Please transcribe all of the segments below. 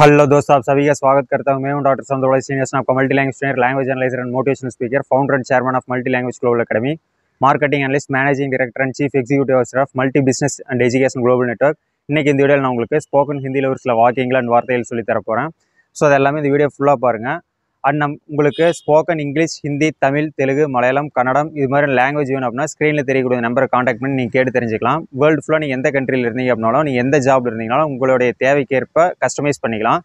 hello दोस्तों आप सभी का स्वागत करता हूं मैं हूं डॉक्टर संतोड़ा श्रीनिवासन आपका multi language trainer language analyser and motivational speaker founder and chairman of multi language global academy marketing analyst managing director and chief executive officer of multi business and education global network இன்னைக்கு இந்த வீடியோவில் நான் உங்களுக்கு spoken ஹிந்தியில் ஒரு சில வாக்கியங்கள் and வார்த்தைகள் சொல்லி தர போகிறேன் ஸோ அது எல்லாமே இந்த வீடியோ ஃபுல்லாக பாருங்கள் அண்ட் நம் உங்களுக்கு ஸ்போக்கன் இங்கிலீஷ் ஹிந்தி தமிழ் தெலுங்கு மலையாளம் கன்னடம் இது மாதிரி லாங்குவேஜ் வேணும் அப்படின்னா ஸ்க்ரீனில் தெரியக்கூடிய நம்பரை காண்டாக்ட் பண்ணி நீங்கள் கேட்டு தெரிஞ்சுக்கலாம் வேர்ல்டு ஃபுல்லாக நீங்கள் எந்த கண்ட்ரியில் இருந்தீங்க அப்படின்னாலும் நீங்கள் எந்த ஜாப்ல இருந்தீங்கனாலும் உங்களுடைய தேவைக்கேற்ப கஸ்டமைஸ் பண்ணிக்கலாம்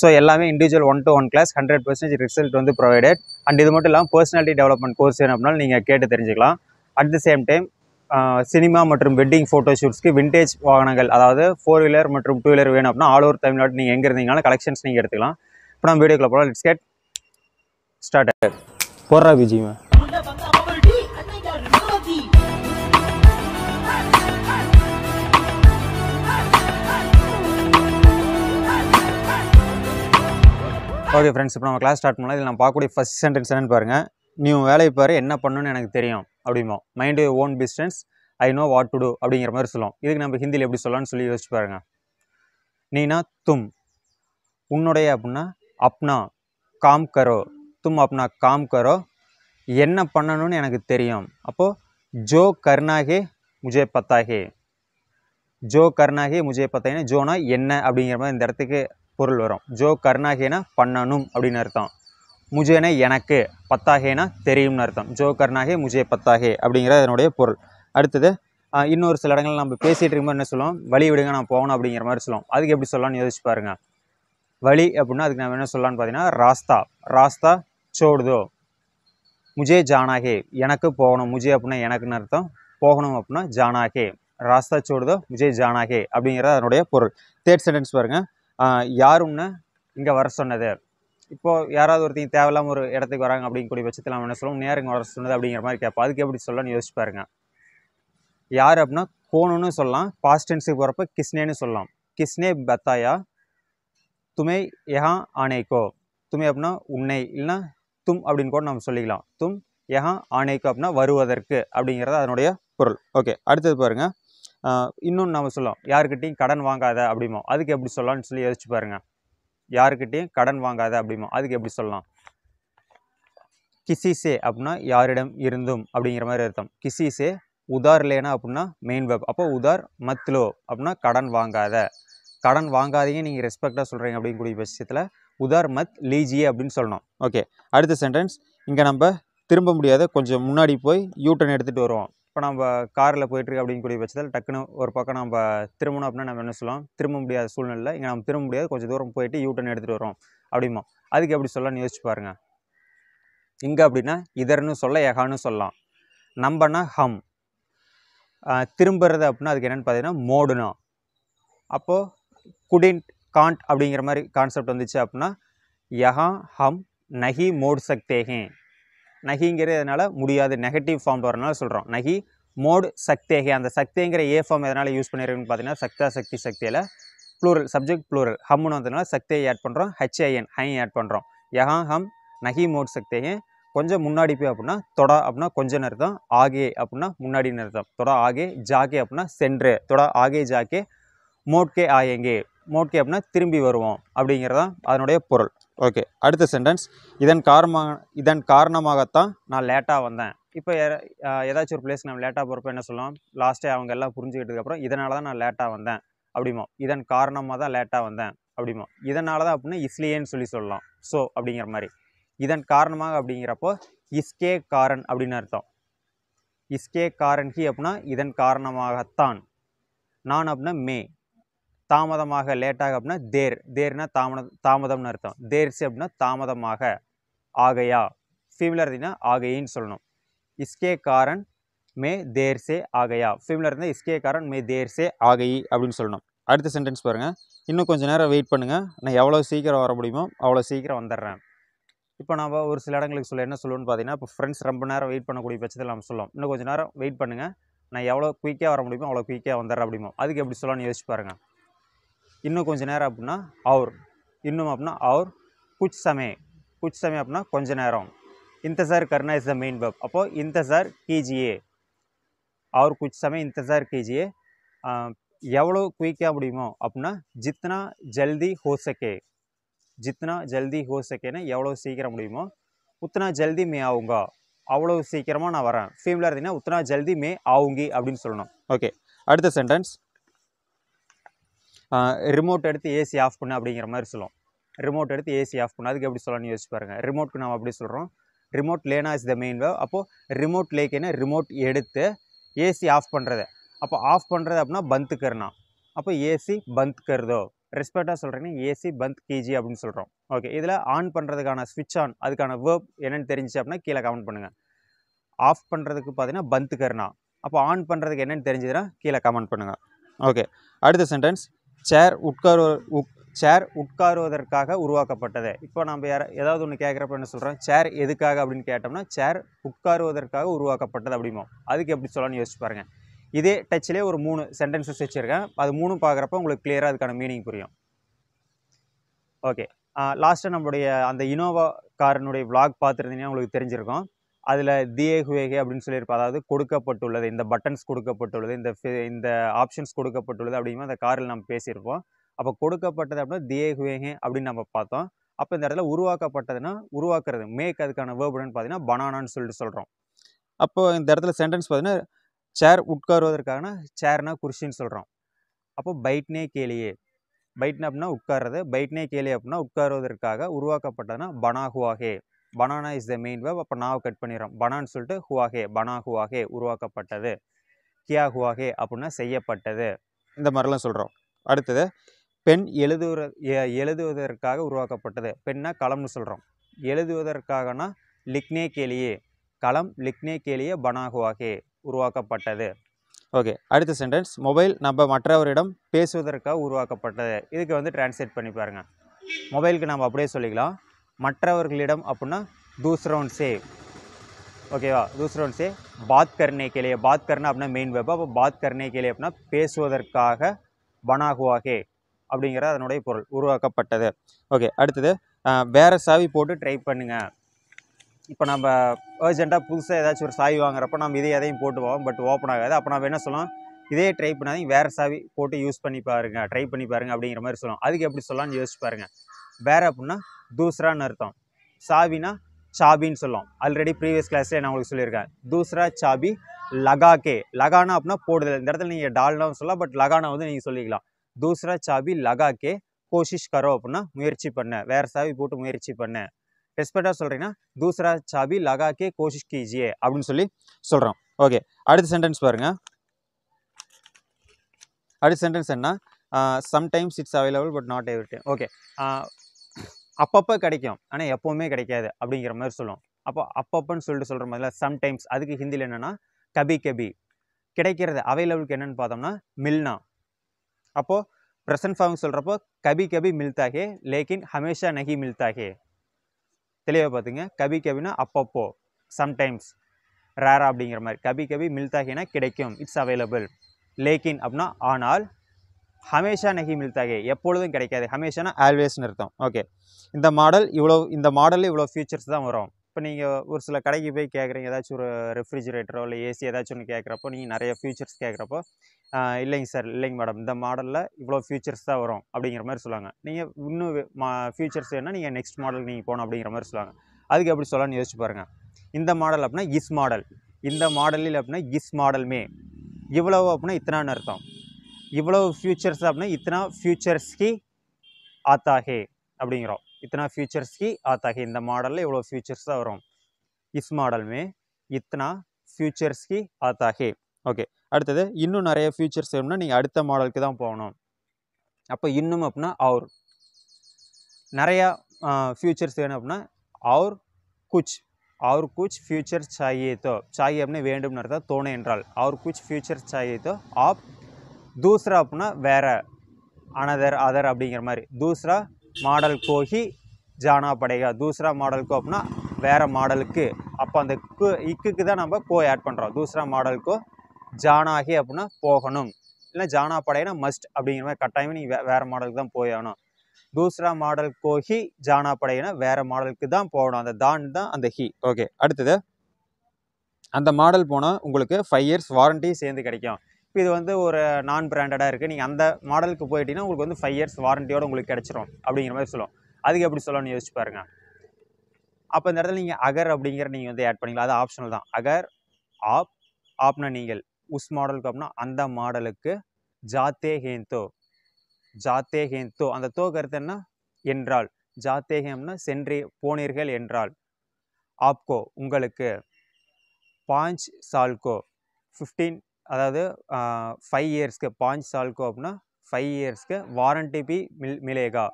ஸோ எல்லாமே individual one to one class hundred percentage result வந்து ப்ரொவைடட் அண்ட் இது மட்டும் இல்லாமல் பர்சனாலிட்டி டெவலப்மெண்ட் கோர்ஸ் வேணும் அப்படின்னா நீங்கள் கேட்டு தெரிஞ்சுக்கலாம் at the same time cinema மற்றும் வெட்டிங் ஃபோட்டோஷூட்ஸ்க்கு விண்டேஜ் வாகனங்கள் அதாவது ஃபோர் வீலர் மற்றும் டூ வீலர் வேணும் அப்படின்னா ஆல் ஓவர் தமிழ்நாடு நீங்கள் எங்கே இருந்தீங்கனாலும் கலெக்ஷன்ஸ் நீங்கள் எடுத்துக்கலாம் இப்போ நம்ம வீடியோக்குள்ள போகலாம் இட்ஸ் கெட் ஸ்டார்ட் ஆகிடும் போடுறா ஓகே ஃப்ரெண்ட்ஸ் இப்போ நம்ம கிளாஸ் ஸ்டார்ட் பண்ணலாம் இதில் நான் பார்க்கக்கூடிய ஃபஸ்ட் சென்டென்ஸ் என்னென்னு பாருங்கள் நீ உன் வேலையை பாரு என்ன பண்ணணும்னு எனக்கு தெரியும் அப்படிமோ mind own business I know what to do அப்படிங்கிற மாதிரி சொல்லுவோம் இதுக்கு நம்ம ஹிந்தியில் எப்படி சொல்லலாம்னு சொல்லி யோசிச்சு பாருங்க நீனா தும் உன்னுடைய அப்படின்னா அப்னா காம் கரோ தும் अपना காம் करो என்ன பண்ணணும்னு எனக்கு தெரியும் அப்போது ஜோ கர்ணாகே முஜே பத்தாகே ஜோ கர்ணாகே முஜே பத்தாகேனா ஜோனா என்ன அப்படிங்கிற மாதிரி இந்த இடத்துக்கு பொருள் வரும் ஜோ கர்ணாகேனா பண்ணணும் அப்படின்னு அர்த்தம் முஜேனா எனக்கு பத்தாகேனா தெரியும்னு அர்த்தம் ஜோ கர்ணாகே முஜே பத்தாகே அப்படிங்கிறது அதனுடைய பொருள் அடுத்தது இன்னொரு சில இடங்கள் நம்ம பேசிகிட்டு இருக்கும்போது என்ன சொல்லுவோம் வழி விடுங்க நான் போகணும் அப்படிங்கிற மாதிரி சொல்லுவோம் அதுக்கு எப்படி சொல்லலாம்னு யோசிச்சு பாருங்கள் வழி அப்படின்னா அதுக்கு நம்ம என்ன சொல்லலாம்னு பார்த்தீங்கன்னா ராஸ்தா ராஸ்தா சோடுதோ முஜே ஜானாகே எனக்கு போகணும் முஜே அப்படின்னா எனக்குன்னு அர்த்தம் போகணும் அப்படின்னா ஜானாகே ராஸ்தா சோடுதோ முஜே ஜானாகே அப்படிங்கிற அப்படிங்கிறது அதனுடைய பொருள் தேர்ட் சென்டென்ஸ் பாருங்கள் யார் இங்கே வர சொன்னது இப்போது யாராவது ஒருத்தங்க தேவையில்லாமல் ஒரு இடத்துக்கு வராங்க அப்படிங்கக்கூடிய பட்சத்தில் நம்ம என்ன சொல்லுவோம் நேரம் வர சொன்னது அப்படிங்கிற மாதிரி கேட்போம் அதுக்கு எப்படி சொல்லலாம்னு யோசிச்சு பாருங்க யார் அப்படின்னா கோணுன்னு சொல்லலாம் பாஸ்ட் டென்ஸுக்கு போகிறப்ப கிஸ்னேன்னு சொல்லலாம் கிஸ்னே பத்தாயா துமை எஹா ஆனேகோ துமே அப்படின்னா உன்னை இல்லைன்னா தும் அப்படின்னு கூட நம்ம சொல்லிக்கலாம் தும் ஏஹா ஆணைக்கு அப்படின்னா வருவதற்கு அப்படிங்கிறது அதனுடைய பொருள் ஓகே அடுத்தது பாருங்கள் இன்னொன்று நம்ம சொல்லலாம் யாருக்கிட்டையும் கடன் வாங்காத அப்படிமோ அதுக்கு எப்படி சொல்லலாம்னு சொல்லி யோசிச்சு பாருங்கள் யாருக்கிட்டையும் கடன் வாங்காத அப்படிமோ அதுக்கு எப்படி சொல்லலாம் கிசிசே அப்படின்னா யாரிடம் இருந்தும் அப்படிங்கிற மாதிரி அர்த்தம் கிசிசே உதார் இல்லைனா அப்படின்னா மெயின் வெப் அப்போ உதார் மத்லோ அப்படின்னா கடன் வாங்காத கடன் வாங்காதீங்க நீங்கள் ரெஸ்பெக்டாக சொல்கிறீங்க அப்படிங்கக்கூடிய விஷயத்தில் பட்சத்தில் உதார் மத் லீஜியே அப்படின்னு சொல்லணும் ஓகே அடுத்த சென்டென்ஸ் இங்கே நம்ம திரும்ப முடியாத கொஞ்சம் முன்னாடி போய் யூட்டன் எடுத்துகிட்டு வருவோம் இப்போ நம்ம காரில் போயிட்டுருக்கு அப்படின்னு கூடிய பட்சத்தில் டக்குன்னு ஒரு பக்கம் நம்ம திரும்பணும் அப்படின்னா நம்ம என்ன சொல்லுவோம் திரும்ப முடியாத சூழ்நிலை இங்கே நம்ம திரும்ப முடியாது கொஞ்சம் தூரம் போயிட்டு யூட்டன் எடுத்துகிட்டு வரோம் அப்படிமா அதுக்கு எப்படி சொல்லலாம்னு யோசிச்சு பாருங்கள் இங்கே அப்படின்னா இதர்னு சொல்ல எகான்னு சொல்லலாம் நம்பனா ஹம் திரும்புறது அப்படின்னா அதுக்கு என்னென்னு பார்த்தீங்கன்னா மோடுனா அப்போது குடின்ட் காண்ட் அப்படிங்கிற மாதிரி கான்செப்ட் வந்துச்சு அப்படின்னா யஹா ஹம் நஹி மோட் சக்தேகே நகிங்கிறதுனால முடியாது நெகட்டிவ் ஃபார்ம் வரனால சொல்கிறோம் நகி மோடு சக்தேகே அந்த சக்திங்கிற ஏ ஃபார்ம் எதனால் யூஸ் பண்ணிடுறேன்னு பார்த்தீங்கன்னா சக்தா சக்தி சக்தியில் ப்ளூரல் சப்ஜெக்ட் ப்ளூரல் ஹம்னு வந்ததுனால சக்தியை ஆட் பண்ணுறோம் ஹெச்ஐஎன் ஹை ஆட் பண்ணுறோம் யஹா ஹம் நகி மோட் சக்தேகே கொஞ்சம் முன்னாடி போய் அப்படின்னா தொட அப்படின்னா கொஞ்சம் நிறுத்தம் ஆகே அப்படின்னா முன்னாடி நிறுத்தம் தொட ஆகே ஜாகே அப்படின்னா சென்று தொட ஆகே ஜாக்கே மோட்கே ஆயங்கே மோட்கே அப்படின்னா திரும்பி வருவோம் அப்படிங்கிறதான் அதனுடைய பொருள் ஓகே அடுத்த சென்டென்ஸ் இதன் காரணமாக இதன் காரணமாகத்தான் நான் லேட்டாக வந்தேன் இப்போ ஏதாச்சும் ஒரு பிளேஸ் நம்ம லேட்டாக போகிறப்ப என்ன சொல்லலாம் லாஸ்ட்டே அவங்க எல்லாம் புரிஞ்சுக்கிட்டதுக்கப்புறம் இதனால தான் நான் லேட்டாக வந்தேன் அப்படிமோ இதன் காரணமாக தான் லேட்டாக வந்தேன் அப்படிமோ இதனால தான் அப்படின்னா இஸ்லியேன்னு சொல்லி சொல்லலாம் ஸோ அப்படிங்கிற மாதிரி இதன் காரணமாக அப்படிங்கிறப்போ இஸ்கே காரன் அப்படின்னு அர்த்தம் இஸ்கே காரன் ஹி அப்படின்னா இதன் காரணமாகத்தான் நான் அப்படின்னா மே தாமதமாக லேட்டாக அப்படின்னா தேர் தேர்னா தாமத தாமதம்னு அர்த்தம் தேர்ஸ் அப்படின்னா தாமதமாக ஆகையா ஃபீமிலர் இருந்தீங்கன்னா ஆகையின்னு சொல்லணும் இஸ்கே காரன் மே தேர்ஸே ஆகையா ஃபீமிலர் இருந்தால் இஸ்கே காரன் மே தேர்ஸே ஆகையி அப்படின்னு சொல்லணும் அடுத்த சென்டென்ஸ் பாருங்கள் இன்னும் கொஞ்சம் நேரம் வெயிட் பண்ணுங்கள் நான் எவ்வளோ சீக்கிரம் வர முடியுமோ அவ்வளோ சீக்கிரம் வந்துடுறேன் இப்போ நம்ம ஒரு சில இடங்களுக்கு சொல்ல என்ன சொல்லுவோன்னு பார்த்தீங்கன்னா இப்போ ஃப்ரெண்ட்ஸ் ரொம்ப நேரம் வெயிட் பண்ணக்கூடிய பட்சத்தில் நம்ம சொல்லுவோம் இன்னும் கொஞ்சம் நேரம் வெயிட் பண்ணுங்கள் நான் எவ்வளோ குயிக்காக வர முடியுமோ அவ்வளோ குயிக்காக வந்துடுறேன் அப்படிமோ அதுக்கு எப்படி சொல்லலாம்னு யோசிச்சு பாருங்கள் இன்னும் கொஞ்ச நேரம் அப்படின்னா அவர் இன்னும் अपना और कुछ समय कुछ समय अपना கொஞ்ச நேரம் इंतज़ार करना इज़ द मेन वर्ब अपो इंतज़ार कीजिए और कुछ समय इंतज़ार कीजिए எவ்வளோ குயிக்காக முடியுமோ அப்படின்னா ஜித்னா ஜல்தி ஹோ சகே ஜித்னா ஜல்தி ஹோ சகேன்னு எவ்வளோ சீக்கிரம் முடியுமோ உத்தனா ஜல்தி மே ஆகுங்க அவ்வளோ சீக்கிரமாக நான் வரேன் ஃபீமில் இருந்தீங்கன்னா உத்தனா ஜல்தி மே ஆகுங்கி அப்படின்னு சொல்லணும் ஓகே அடுத்த சென்டென்ஸ் ரிமோட் எடுத்து ஏசி ஆஃப் பண்ணு அப்படிங்கிற மாதிரி சொல்லுவோம் ரிமோட் எடுத்து ஏசி ஆஃப் பண்ணு அதுக்கு எப்படி சொல்லணும்னு யோசிச்சு பாருங்கள் ரிமோட்க்கு நாம் அப்படி சொல்கிறோம் ரிமோட் லேனா இஸ் த மெயின் வேவ் அப்போது ரிமோட் லேக்குன்னு ரிமோட் எடுத்து ஏசி ஆஃப் பண்ணுறது அப்போ ஆஃப் பண்ணுறது அப்படின்னா பந்த் அப்போ ஏசி பந்த் கருதோ ரெஸ்பெக்டாக சொல்கிறீங்கன்னா ஏசி பந்த் கிஜி அப்படின்னு சொல்கிறோம் ஓகே இதில் ஆன் பண்ணுறதுக்கான ஸ்விட்ச் ஆன் அதுக்கான வேர்ப் என்னென்னு தெரிஞ்சிச்சு அப்படின்னா கீழே கமெண்ட் பண்ணுங்கள் ஆஃப் பண்ணுறதுக்கு பார்த்தீங்கன்னா பந்த் கருனா அப்போ ஆன் பண்ணுறதுக்கு என்னென்னு தெரிஞ்சதுன்னா கீழே கமெண்ட் பண்ணுங்கள் ஓகே அடுத்த சென்டென்ஸ் சேர் உட்காரு சேர் உட்காருவதற்காக உருவாக்கப்பட்டது இப்போ நம்ம யார ஏதாவது ஒன்று கேட்குறப்ப என்ன சொல்கிறோம் சேர் எதுக்காக அப்படின்னு கேட்டோம்னா சேர் உட்காருவதற்காக உருவாக்கப்பட்டது அப்படிமோ அதுக்கு எப்படி சொல்லணும்னு யோசிச்சு பாருங்கள் இதே டச்சிலே ஒரு மூணு சென்டென்சஸ் வச்சுருக்கேன் அது மூணும் பார்க்குறப்ப உங்களுக்கு கிளியராக அதுக்கான மீனிங் புரியும் ஓகே லாஸ்ட்டாக நம்மளுடைய அந்த இனோவா காரனுடைய விளாக் பார்த்துருந்தீங்கன்னா உங்களுக்கு தெரிஞ்சிருக்கும் அதில் தியேகுவேகே அப்படின்னு சொல்லியிருப்போம் அதாவது கொடுக்கப்பட்டுள்ளது இந்த பட்டன்ஸ் கொடுக்கப்பட்டுள்ளது இந்த இந்த ஆப்ஷன்ஸ் கொடுக்கப்பட்டுள்ளது அப்படிங்கிற அந்த காரில் நம்ம பேசியிருப்போம் அப்போ கொடுக்கப்பட்டது அப்படின்னா தியேகுவேகே அப்படின்னு நம்ம பார்த்தோம் அப்போ இந்த இடத்துல உருவாக்கப்பட்டதுன்னா உருவாக்குறது மேக் அதுக்கான வேர்புடன் பார்த்தீங்கன்னா பனானான்னு சொல்லிட்டு சொல்கிறோம் அப்போ இந்த இடத்துல சென்டென்ஸ் பார்த்தீங்கன்னா சேர் உட்காருவதற்கான சேர்னா குர்ஷின்னு சொல்கிறோம் அப்போ பைட்னே கேளியே பைட்னா அப்படின்னா உட்கார்றது பைட்னே கேளி அப்படின்னா உட்காருவதற்காக உருவாக்கப்பட்டதுன்னா பனாகுவாகே பனானா இஸ் த மெயின் வேர்ப் அப்போ நாவ் கட் பண்ணிடுறோம் பனான்னு சொல்லிட்டு ஹுவாகே பனா ஹுவாகே உருவாக்கப்பட்டது கியா ஹுவாகே அப்படின்னா செய்யப்பட்டது இந்த மாதிரிலாம் சொல்கிறோம் அடுத்தது பெண் எழுதுகிற எழுதுவதற்காக உருவாக்கப்பட்டது பெண்ணாக களம்னு சொல்கிறோம் எழுதுவதற்காகனா லிக்னே கேலியே களம் லிக்னே கேலியே பனாகுவாகே உருவாக்கப்பட்டது ஓகே அடுத்த சென்டென்ஸ் மொபைல் நம்ம மற்றவரிடம் பேசுவதற்காக உருவாக்கப்பட்டது இதுக்கு வந்து டிரான்ஸ்லேட் பண்ணி பாருங்கள் மொபைலுக்கு நம்ம அப்படியே சொல்லிக்கலாம் மற்றவர்களிடம் அப்படின்னா தூஸ்ரவுன் சே ஓகேவா தூஸ்ரவுன் சே பாத் கர்னே கேளு பாத் கர்னா அப்படின்னா மெயின் வெப்பா அப்போ பாத் கர்னே கேளு அப்படின்னா பேசுவதற்காக பனாகுவாகே அப்படிங்கிற அதனுடைய பொருள் உருவாக்கப்பட்டது ஓகே அடுத்தது வேறு சாவி போட்டு ட்ரை பண்ணுங்கள் இப்போ நம்ம அர்ஜெண்ட்டாக புதுசாக ஏதாச்சும் ஒரு சாவி வாங்குறப்ப நம்ம இதே எதையும் போட்டு போவோம் பட் ஓப்பன் ஆகாது அப்போ நம்ம என்ன சொல்லலாம் இதே ட்ரை பண்ணாதீங்க வேறு சாவி போட்டு யூஸ் பண்ணி பாருங்கள் ட்ரை பண்ணி பாருங்கள் அப்படிங்கிற மாதிரி சொல்லலாம் அதுக்கு எப்படி சொல்லலாம்னு யோசிச்சு பாருங்கள் வேறு அப்படின்னா दूसरा அர்த்தம் சாவினா சாபின்னு சொல்லுவோம் ஆல்ரெடி ப்ரீவியஸ் கிளாஸில் நான் உங்களுக்கு சொல்லியிருக்கேன் தூசரா சாபி லகாக்கே லகானா அப்படின்னா போடுதல் இந்த இடத்துல நீங்கள் டால்னாவும் சொல்லலாம் பட் லகானா வந்து நீங்கள் சொல்லிக்கலாம் தூசரா சாபி லகாக்கே கோஷிஷ் கரோ அப்படின்னா முயற்சி பண்ண வேறு சாவி போட்டு முயற்சி பண்ண ரெஸ்பெக்டாக சொல்கிறீங்கன்னா தூசரா சாபி லகாக்கே கோஷிஷ் கீஜியே அப்படின்னு சொல்லி சொல்கிறோம் ஓகே அடுத்த சென்டென்ஸ் பாருங்கள் அடுத்த சென்டென்ஸ் என்ன sometimes it's available but not every time okay அப்பப்போ கிடைக்கும் ஆனால் எப்போவுமே கிடைக்காது அப்படிங்கிற மாதிரி சொல்லுவோம் அப்போ அப்பப்போன்னு சொல்லிட்டு சொல்கிற மாதிரிலாம் சம்டைம்ஸ் அதுக்கு ஹிந்தியில் என்னென்னா கபி கபி கிடைக்கிறது அவைலபிளுக்கு என்னென்னு பார்த்தோம்னா மில்னா அப்போது ப்ரெசன்ட் ஃபார்ம் சொல்கிறப்போ கபி கபி மில்தாகே லேக்கின் ஹமேஷா நகி மில்தாகே தெளிவாக பார்த்துங்க கபி கபினா அப்பப்போ சம்டைம்ஸ் ரேரா அப்படிங்கிற மாதிரி கபி கபி மில்தாகினா கிடைக்கும் இட்ஸ் அவைலபிள் லேக்கின் அப்படின்னா ஆனால் ஹமேஷா நெகி மில்தாகே எப்பொழுதும் கிடைக்காது ஹமேஷானா ஆல்வேஸ்னு அர்த்தம் ஓகே இந்த மாடல் இவ்வளோ இந்த மாடலில் இவ்வளோ ஃபீச்சர்ஸ் தான் வரும் இப்போ நீங்கள் ஒரு சில கடைக்கு போய் கேட்குறீங்க ஏதாச்சும் ஒரு ரெஃப்ரிஜிரேட்டரோ இல்லை ஏசி ஏதாச்சும் ஒன்று கேட்குறப்போ நீங்கள் நிறைய ஃபியூச்சர்ஸ் கேட்குறப்போ இல்லைங்க சார் இல்லைங்க மேடம் இந்த மாடலில் இவ்வளோ ஃபியூச்சர்ஸ் தான் வரும் அப்படிங்கிற மாதிரி சொல்லுவாங்க நீங்கள் இன்னும் மா ஃபியூச்சர்ஸ் வேணால் நீங்கள் நெக்ஸ்ட் மாடல் நீங்கள் போகணும் அப்படிங்கிற மாதிரி சொல்லுவாங்க அதுக்கு எப்படி சொல்லலாம்னு யோசிச்சு பாருங்கள் இந்த மாடல் அப்படின்னா இஸ் மாடல் இந்த மாடலில் அப்படின்னா இஸ் மாடல் மே இவ்வளோ அப்படின்னா இத்தனான்னு அர்த்தம் இவ்வளவு ஃபியூச்சர்ஸ் அப்படின்னா இத்தனா ஃபியூச்சர்ஸ்கி ஆத்தாகே அப்படிங்கிறோம் இத்தனா ஃபியூச்சர்ஸ்கி ஆத்தாகே இந்த மாடலில் இவ்வளோ ஃப்யூச்சர்ஸ் தான் வரும் இஸ் மாடலுமே இத்தனா ஃபியூச்சர்ஸ்கி ஆத்தாகே ஓகே அடுத்தது இன்னும் நிறைய ஃபியூச்சர்ஸ் வேணும்னா நீங்கள் அடுத்த மாடலுக்கு தான் போகணும் அப்போ இன்னும் அப்படின்னா அவர் நிறையா ஃபியூச்சர்ஸ் வேணும் அப்படின்னா அவர் குச் அவர் குச் ஃபியூச்சர் சாயேத்தோ சாயி அப்படின்னு வேண்டும் நடத்தால் தோணை என்றால் அவர் குச் ஃபியூச்சர் சாயேத்தோ ஆப் தூஸ்ரா அப்படின்னா வேறு அனதர் அதர் அப்படிங்கிற மாதிரி தூஸ்ரா மாடல் கோஹி ஜானா படைகா தூஸ்ரா மாடல் கோ அப்படின்னா வேறு மாடலுக்கு அப்போ அந்த கு இக்குக்கு தான் நம்ம கோ ஆட் பண்ணுறோம் தூஸ்ரா மாடல் கோ ஜானாகி அப்படின்னா போகணும் இல்லை ஜானா படையினா மஸ்ட் அப்படிங்கிற மாதிரி கட்டாயமாக நீ வே வேறு மாடலுக்கு தான் போயாகணும் தூஸ்ரா மாடல் கோஹி ஜானா படையினா வேறு மாடலுக்கு தான் போகணும் அந்த தான் தான் அந்த ஹி ஓகே அடுத்தது அந்த மாடல் போனால் உங்களுக்கு ஃபைவ் இயர்ஸ் வாரண்ட்டி சேர்ந்து கிடைக்கும் இது வந்து ஒரு நான் பிராண்டடாக இருக்குது நீங்கள் அந்த மாடலுக்கு போயிட்டீங்கன்னா உங்களுக்கு வந்து ஃபைவ் இயர்ஸ் வாரண்டியோடு உங்களுக்கு கிடச்சிரும் அப்படிங்கிற மாதிரி சொல்லுவோம் அதுக்கு எப்படி சொல்லணும்னு யோசிச்சு பாருங்கள் அப்போ இந்த இடத்துல நீங்கள் அகர் அப்படிங்கிற நீங்கள் வந்து ஆட் பண்ணிக்கலாம் அது ஆப்ஷனல் தான் அகர் ஆப் ஆப்னா நீங்கள் உஸ் மாடலுக்கு அப்படின்னா அந்த மாடலுக்கு ஜாத்தே ஹேந்தோ ஜாத்தே ஹேந்தோ அந்த தோ கருத்து என்ன என்றால் ஜாத்தே ஹேம்னா போனீர்கள் என்றால் ஆப்கோ உங்களுக்கு பாஞ்ச் சால்கோ ஃபிஃப்டீன் அதாவது ஃபைவ் இயர்ஸ்க்கு பாஞ்ச் சால்கோ அப்படின்னா ஃபைவ் இயர்ஸ்க்கு வாரண்ட்டி பி மில் மிலேகா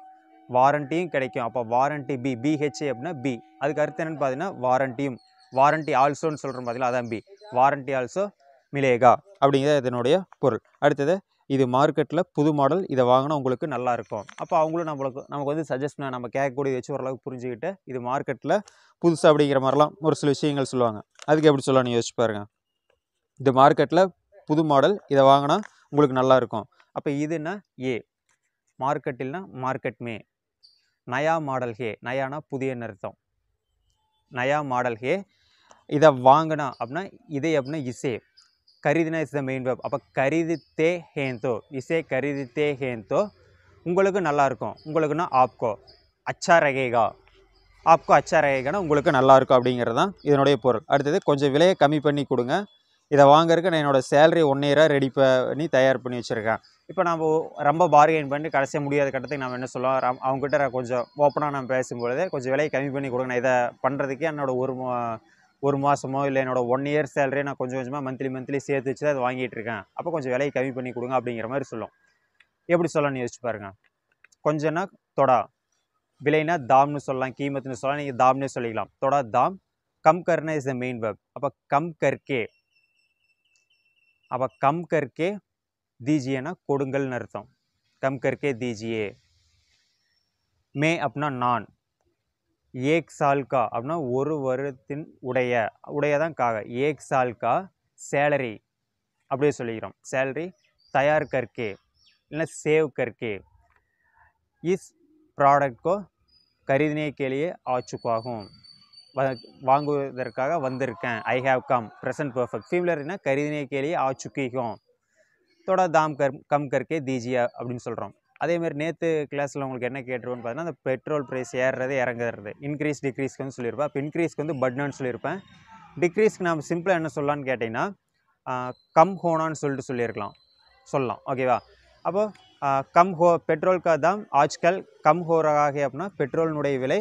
வாரண்ட்டியும் கிடைக்கும் அப்போ வாரண்ட்டி பி பிஹெச்ஏ அப்படின்னா பி அதுக்கு அர்த்தம் என்னென்னு பார்த்தீங்கன்னா வாரண்டியும் வாரண்ட்டி ஆல்சோன்னு சொல்கிறோம் பார்த்தீங்கன்னா அதான் பி வாரண்ட்டி ஆல்சோ மிலேகா அப்படிங்கிறது இதனுடைய பொருள் அடுத்தது இது மார்க்கெட்டில் புது மாடல் இதை வாங்கினா உங்களுக்கு நல்லா இருக்கும் அப்போ அவங்களும் நம்மளுக்கு நமக்கு வந்து சஜஸ்ட் பண்ண நம்ம கேட்கக்கூடிய வச்சு ஓரளவுக்கு புரிஞ்சுக்கிட்டு இது மார்க்கெட்டில் புதுசு அப்படிங்கிற மாதிரிலாம் ஒரு சில விஷயங்கள் சொல்லுவாங்க அதுக்கு எப்படி சொல்லலாம்னு யோசிச்சு பாருங்கள் இந்த மார்க்கெட்டில் புது மாடல் இதை வாங்கினா உங்களுக்கு நல்லாயிருக்கும் அப்போ இதுனா ஏ மார்க்கெட்டில்னா மார்க்கெட் மே நயா மாடல் ஹே நயானா புதிய நிறுத்தம் நயா மாடல் ஹே இதை வாங்கினா அப்படின்னா இதே அப்படின்னா இசே கரிதினா இஸ் த மெயின் வேப் அப்போ தே ஹேந்தோ இசே தே ஹேந்தோ உங்களுக்கு நல்லாயிருக்கும் உங்களுக்குன்னா ஆப்கோ அச்சா ரகேகா ஆப்கோ அச்சா ரகேகானா உங்களுக்கு நல்லாயிருக்கும் அப்படிங்கிறது தான் இதனுடைய பொருள் அடுத்தது கொஞ்சம் விலையை கம்மி பண்ணி கொடுங்க இதை வாங்கறதுக்கு நான் என்னோடய சேலரி ஒன் இயராக ரெடி பண்ணி தயார் பண்ணி வச்சுருக்கேன் இப்போ நம்ம ரொம்ப பார்கெயின் பண்ணி கடைசியாக முடியாத கட்டத்துக்கு நம்ம என்ன சொல்லுவோம் ரம் அவங்ககிட்ட கொஞ்சம் ஓப்பனாக நம்ம பேசும்பொழுது கொஞ்சம் விலையை கம்மி பண்ணி கொடுங்க நான் இதை பண்ணுறதுக்கே என்னோடய ஒரு ஒரு மாதமோ இல்லை என்னோடய ஒன் இயர் சேலரியை நான் கொஞ்சம் கொஞ்சமாக மந்த்லி மந்த்லி சேர்த்து வச்சு தான் அதை வாங்கிட்டு இருக்கேன் அப்போ கொஞ்சம் விலையை கம்மி பண்ணி கொடுங்க அப்படிங்கிற மாதிரி சொல்லும் எப்படி சொல்லணும்னு யோசிச்சு பாருங்கள் கொஞ்சம்னா தொடா விலைனா தாம்னு சொல்லலாம் கீமத்துன்னு சொல்லலாம் நீங்கள் தாம்னே சொல்லிக்கலாம் தொடா தாம் கம் கர்னா இஸ் த மெயின் வெப் அப்போ கம் கர்கே अब कम करके दीजिए ना कोडुंगल अर्थम कम करके दीजिए मैं अपना नान एक साल का अपना और वर्त उड़ का एक साल का सैलरी अब सैलरी तैयार करके सेव करके इस प्रोडक्ट को खरीदने के लिए आचुक आगे வாங்குவதற்காக வந்திருக்கேன் I have come present perfect ஃபீம்லர்னா கரிதினை கேலி ஆ சுக்கிக்கும் தோட தாம் கர் கம் கற்கே தீஜியா அப்படின்னு சொல்கிறோம் அதேமாதிரி நேற்று கிளாஸில் உங்களுக்கு என்ன கேட்டுருவோன்னு பார்த்தீங்கன்னா அந்த பெட்ரோல் ப்ரைஸ் ஏறுறது இறங்குறது இன்க்ரீஸ் டிக்ரீஸ்க்கு வந்து சொல்லியிருப்பேன் அப்போ இன்க்ரீஸ்க்கு வந்து பட்னான்னு சொல்லியிருப்பேன் டிக்ரீஸ்க்கு நாம் சிம்பிளாக என்ன சொல்லலான்னு கேட்டிங்கன்னா கம் ஹோனான்னு சொல்லிட்டு சொல்லியிருக்கலாம் சொல்லலாம் ஓகேவா அப்போது கம் ஹோ பெட்ரோல்காக தான் ஆஜ்கல் கம் ஹோராக அப்படின்னா பெட்ரோலினுடைய விலை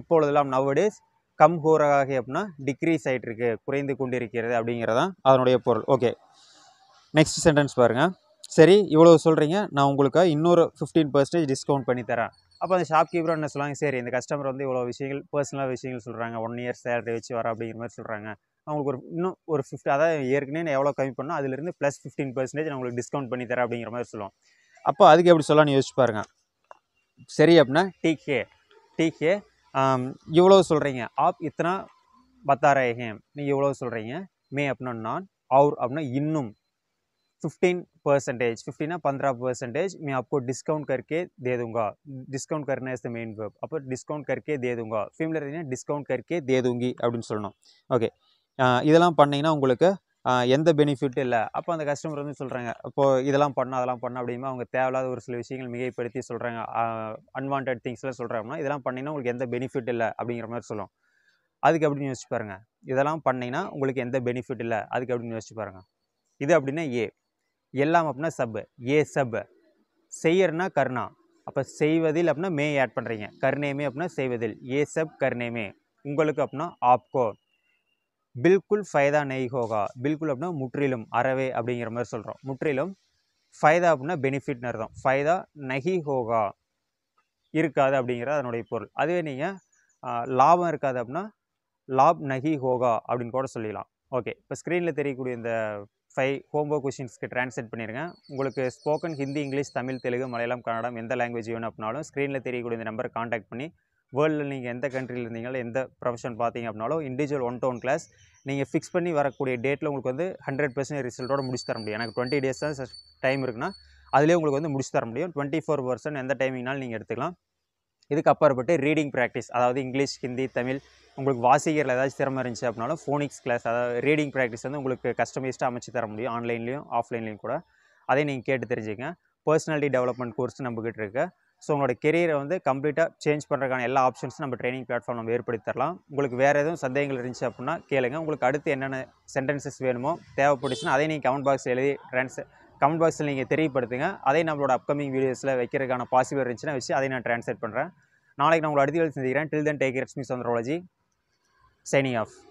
இப்பொழுதெல்லாம் நவடேஸ் கம் ஹோராகி அப்படின்னா டிக்ரீஸ் ஆகிட்டு இருக்கு குறைந்து கொண்டிருக்கிறது அப்படிங்கிறதான் அதனுடைய பொருள் ஓகே நெக்ஸ்ட் சென்டென்ஸ் பாருங்கள் சரி இவ்வளோ சொல்கிறீங்க நான் உங்களுக்கு இன்னொரு ஃபிஃப்டீன் பர்சன்டேஜ் டிஸ்கவுண்ட் பண்ணி தரேன் அப்போ அந்த ஷாப் என்ன சொல்லுவாங்க சரி இந்த கஸ்டமர் வந்து இவ்வளோ விஷயங்கள் பர்சனலாக விஷயங்கள் சொல்கிறாங்க ஒன் இயர் சேலரி வச்சு வர அப்படிங்கிற மாதிரி சொல்கிறாங்க அவங்களுக்கு ஒரு இன்னும் ஒரு ஃபிஃப்டி அதாவது ஏற்கனவே நான் எவ்வளோ கம்மி பண்ணோம் அதிலிருந்து ப்ளஸ் ஃபிஃப்டீன் பர்சன்டேஜ் நான் உங்களுக்கு டிஸ்கவுண்ட் பண்ணி தரேன் அப்படிங்கிற மாதிரி சொல்லுவோம் அப்போ அதுக்கு எப்படி சொல்லலாம்னு யோசிச்சு பாருங்க சரி அப்படின்னா டிகே டிகே இவ்வளோ சொல்கிறீங்க ஆப் இத்தனா பத்தாராயிரம் நீங்கள் இவ்வளோ சொல்கிறீங்க மே அப்படின்னா நான் அவர் அப்படின்னா இன்னும் ஃபிஃப்டீன் பர்சன்டேஜ் फिफ्टीन பந்திரா பர்சன்டேஜ் மே அப்போ டிஸ்கவுண்ட் கருக்கே தேதுங்கா டிஸ்கவுண்ட் கருனா இஸ் த மெயின் வேர்ப் அப்போ டிஸ்கவுண்ட் கருக்கே தேதுங்கா தூங்கா இருந்தீங்கன்னா டிஸ்கவுண்ட் கருக்கே தேதுங்கி அப்படின்னு சொல்லணும் ஓகே இதெல்லாம் பண்ணிங்கன்னா உங்களுக்கு எந்த பெனிஃபிட்டும் இல்லை அப்போ அந்த கஸ்டமர் வந்து சொல்கிறாங்க இப்போது இதெல்லாம் பண்ண அதெல்லாம் பண்ண அப்படிமா அவங்க தேவையில்லாத ஒரு சில விஷயங்கள் மிகைப்படுத்தி சொல்கிறாங்க அன்வான்ட் திங்ஸ்லாம் சொல்கிறாங்கன்னா இதெல்லாம் பண்ணிங்கன்னா உங்களுக்கு எந்த பெனிஃபிட் இல்லை அப்படிங்கிற மாதிரி சொல்லும் அதுக்கு அப்படின்னு யோசிச்சு பாருங்கள் இதெல்லாம் பண்ணிங்கன்னா உங்களுக்கு எந்த பெனிஃபிட் இல்லை அதுக்கு அப்படின்னு யோசிச்சு பாருங்கள் இது அப்படின்னா ஏ எல்லாம் அப்படின்னா சப்பு ஏ சப்பு செய்யறனா கர்ணா அப்போ செய்வதில் அப்படின்னா மே ஆட் பண்ணுறீங்க கர்ணேமே அப்படின்னா செய்வதில் ஏ சப் கர்ணேமே உங்களுக்கு அப்படின்னா ஆப்கோ பில்குல் ஃபைதா நெய் ஹோகா பில்குல் அப்படின்னா முற்றிலும் அறவே அப்படிங்கிற மாதிரி சொல்கிறோம் முற்றிலும் ஃபைதா அப்படின்னா பெனிஃபிட்னு அர்த்தம் ஃபைதா நஹி ஹோகா இருக்காது அப்படிங்கிறது அதனுடைய பொருள் அதுவே நீங்கள் லாபம் இருக்காது அப்படின்னா லாப் நஹி ஹோகா அப்படின்னு கூட சொல்லிடலாம் ஓகே இப்போ ஸ்க்ரீனில் தெரியக்கூடிய இந்த ஃபைவ் ஹோம்ஒர்க் கொஷின்ஸ்க்கு ட்ரான்ஸ்லேட் பண்ணிடுங்க உங்களுக்கு ஸ்போக்கன் ஹிந்தி இங்கிலீஷ் தமிழ் தெலுங்கு மலையாளம் கன்னடம் எந்த லாங்குவேஜ் வேணும் அப்படின்னாலும் ஸ்க்ரீனில் தெரியக்கூடிய இந்த நம்பரை காண்டாக்ட் பண்ணி வேர்ல்டில் நீங்கள் எந்த கண்ட்ரியில் இருந்தீங்களோ எந்த ப்ரொஃபஷன் பார்த்தீங்க அப்படின்னாலும் இண்டிவிஜுவல் ஒன் டவுன் கிளாஸ் நீங்கள் ஃபிக்ஸ் பண்ணி வரக்கூடிய டேட்டில் உங்களுக்கு வந்து ஹண்ட்ரட் பர்சன்ட் ரிசல்ட்டோட முடிச்சு தர முடியும் எனக்கு டுவெண்ட்டி டேஸ் தான் டைம் இருக்குன்னா அதிலே உங்களுக்கு வந்து முடிச்சு தர முடியும் டுவெண்ட்டி ஃபோர் பர்சன்ட் எந்த டைமிங்னாலும் நீங்கள் எடுத்துக்கலாம் இதுக்கு அப்பாற்பட்டு ரீடிங் ப்ராக்டிஸ் அதாவது இங்கிலீஷ் ஹிந்தி தமிழ் உங்களுக்கு வாசிக்கிறதுல ஏதாச்சும் திறமை இருந்துச்சு அப்படின்னாலும் ஃபோனிக்ஸ் கிளாஸ் அதாவது ரீடிங் ப்ராக்டிஸ் வந்து உங்களுக்கு கஸ்டமைஸ்டாக அமைச்சு தர முடியும் ஆன்லைன்லேயும் ஆஃப்லைன்லேயும் கூட அதையும் நீங்கள் கேட்டு தெரிஞ்சுங்க பர்சனாலிட்டி டெவலப்மெண்ட் கோர்ஸ் நம்மக்கிட்ட இருக்குது ஸோ உங்களோட கெரியரை வந்து கம்ப்ளீட்டாக சேஞ்ச் பண்ணுறதுக்கான எல்லா ஆப்ஷன்ஸும் நம்ம ட்ரைனிங் பிளாட்ஃபார்ம் நம்ம ஏற்படுத்தி தரலாம் உங்களுக்கு வேறு எதுவும் சந்தேகங்கள் இருந்துச்சு அப்படின்னா கேளுங்க உங்களுக்கு அடுத்து என்னென்ன சென்டென்சஸ் வேணுமோ தேவைப்பட்டுச்சுன்னா அதையும் நீங்கள் கமெண்ட் பாக்ஸ் எழுதி ட்ரான்ஸ் கமெண்ட் பாக்ஸில் நீங்கள் தெரியப்படுத்துங்க அதே நம்மளோட அப்கமிங் வீடியோஸில் வைக்கிறதுக்கான பாசிபிள் இருந்துச்சுன்னா வச்சு அதை நான் ட்ரான்ஸ்லேட் பண்ணுறேன் நாளைக்கு நான் உங்களை அடுத்த சந்திக்கிறேன் till then take it's miss signing of